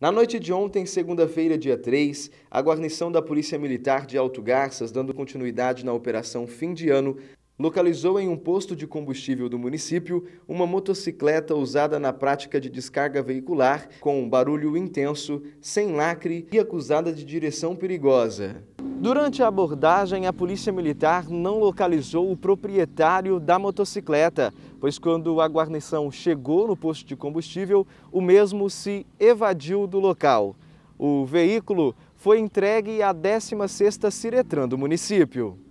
Na noite de ontem, segunda-feira, dia 3, a guarnição da Polícia Militar de Alto Garças, dando continuidade na operação fim de ano, localizou em um posto de combustível do município uma motocicleta usada na prática de descarga veicular, com um barulho intenso, sem lacre e acusada de direção perigosa. Durante a abordagem, a polícia militar não localizou o proprietário da motocicleta, pois quando a guarnição chegou no posto de combustível, o mesmo se evadiu do local. O veículo foi entregue à 16ª Ciretran do município.